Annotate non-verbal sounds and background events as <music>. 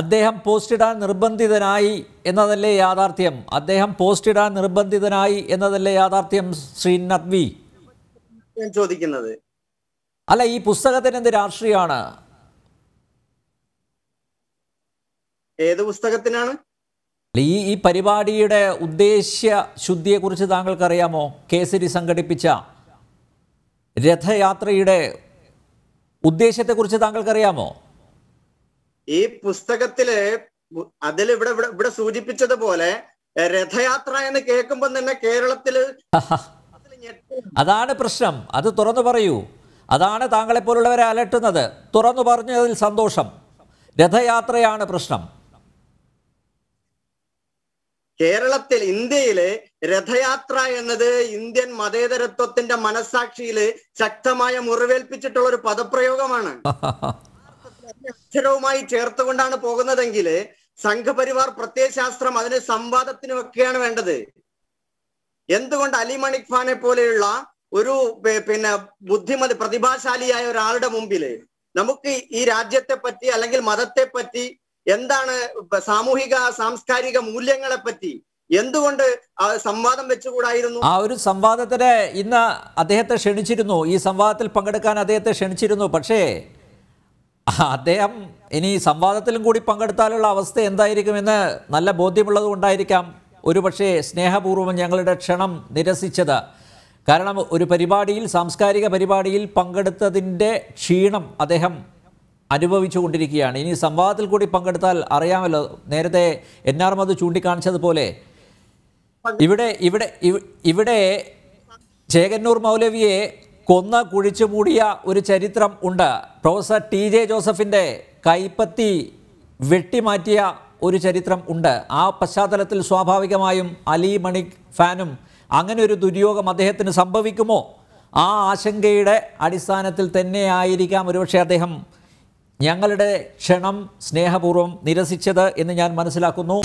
അദ്ദേഹം പോസ്റ്റ് ഇടാൻ നിർബന്ധിതനായി എന്നതല്ലേ യാഥാർത്ഥ്യം അദ്ദേഹം പോസ്റ്റ് ഇടാൻ നിർബന്ധിതനായി എന്നതല്ലേ യാഥാർത്ഥ്യം ശ്രീ നദ്വി ചോദിക്കുന്നത് അല്ല ഈ പുസ്തകത്തിന് എന്ത് രാഷ്ട്രീയമാണ് ഏത് പുസ്തകത്തിനാണ് ഈ ഈ പരിപാടിയുടെ ഉദ്ദേശ്യ ശുദ്ധിയെ കുറിച്ച് താങ്കൾക്ക് അറിയാമോ കേസരി സംഘടിപ്പിച്ച രഥയാത്രയുടെ ഉദ്ദേശ്യത്തെക്കുറിച്ച് താങ്കൾക്കറിയാമോ ഈ പുസ്തകത്തില് അതിൽ ഇവിടെ ഇവിടെ ഇവിടെ സൂചിപ്പിച്ചതുപോലെ രഥയാത്ര എന്ന് കേൾക്കുമ്പോൾ തന്നെ കേരളത്തില് <laughs> അതാണ് പ്രശ്നം അത് തുറന്നു പറയൂ അതാണ് താങ്കളെ പോലുള്ളവരെ അലട്ടുന്നത് തുറന്നു പറഞ്ഞതിൽ സന്തോഷം രഥയാത്രയാണ് പ്രശ്നം കേരളത്തിൽ ഇന്ത്യയിലെ രഥയാത്ര എന്നത് ഇന്ത്യൻ മതേതരത്വത്തിന്റെ മനസാക്ഷിയിൽ ശക്തമായ മുറിവേൽപ്പിച്ചിട്ടുള്ള ഒരു പദപ്രയോഗമാണ് <laughs> അക്ഷരവുമായി ചേർത്തുകൊണ്ടാണ് പോകുന്നതെങ്കിൽ സംഘപരിവാർ പ്രത്യയശാസ്ത്രം അതിന് സംവാദത്തിനുമൊക്കെയാണ് വേണ്ടത് എന്തുകൊണ്ട് അലി മണിക് ഖാനെ പോലെയുള്ള ഒരു പിന്നെ ബുദ്ധിമതി പ്രതിഭാശാലിയായ ഒരാളുടെ മുമ്പിൽ നമുക്ക് ഈ രാജ്യത്തെ പറ്റി അല്ലെങ്കിൽ മതത്തെ പറ്റി എന്താണ് സാമൂഹിക സാംസ്കാരിക മൂല്യങ്ങളെ പറ്റി എന്തുകൊണ്ട് സംവാദം വെച്ചുകൂടായിരുന്നു ആ ഒരു സംവാദത്തിന് ഇന്ന് അദ്ദേഹത്തെ ക്ഷണിച്ചിരുന്നു ഈ സംവാദത്തിൽ പങ്കെടുക്കാൻ അദ്ദേഹത്തെ ക്ഷണിച്ചിരുന്നു പക്ഷേ അദ്ദേഹം ഇനി സംവാദത്തിലും കൂടി പങ്കെടുത്താലുള്ള അവസ്ഥ എന്തായിരിക്കുമെന്ന് നല്ല ബോധ്യമുള്ളത് കൊണ്ടായിരിക്കാം ഒരുപക്ഷെ സ്നേഹപൂർവ്വം ഞങ്ങളുടെ ക്ഷണം നിരസിച്ചത് കാരണം ഒരു പരിപാടിയിൽ സാംസ്കാരിക പരിപാടിയിൽ പങ്കെടുത്തതിൻ്റെ ക്ഷീണം അദ്ദേഹം അനുഭവിച്ചു കൊണ്ടിരിക്കുകയാണ് ഇനി സംവാദത്തിൽ കൂടി പങ്കെടുത്താൽ അറിയാമല്ലോ നേരത്തെ എൻ ആർ മത് ചൂണ്ടിക്കാണിച്ചതുപോലെ ഇവിടെ ഇവിടെ ഇവിടെ ചേകന്നൂർ മൗലവിയെ കൊന്ന മൂടിയ ഒരു ചരിത്രം ഉണ്ട് പ്രൊഫസർ ടി ജെ ജോസഫിൻ്റെ കൈപ്പത്തി വെട്ടിമാറ്റിയ ഒരു ചരിത്രം ഉണ്ട് ആ പശ്ചാത്തലത്തിൽ സ്വാഭാവികമായും അലി മണിക് ഫാനും അങ്ങനെ ഒരു ദുര്യോഗം അദ്ദേഹത്തിന് സംഭവിക്കുമോ ആ ആശങ്കയുടെ അടിസ്ഥാനത്തിൽ തന്നെയായിരിക്കാം ഒരുപക്ഷെ അദ്ദേഹം ഞങ്ങളുടെ ക്ഷണം സ്നേഹപൂർവ്വം നിരസിച്ചത് എന്ന് ഞാൻ മനസ്സിലാക്കുന്നു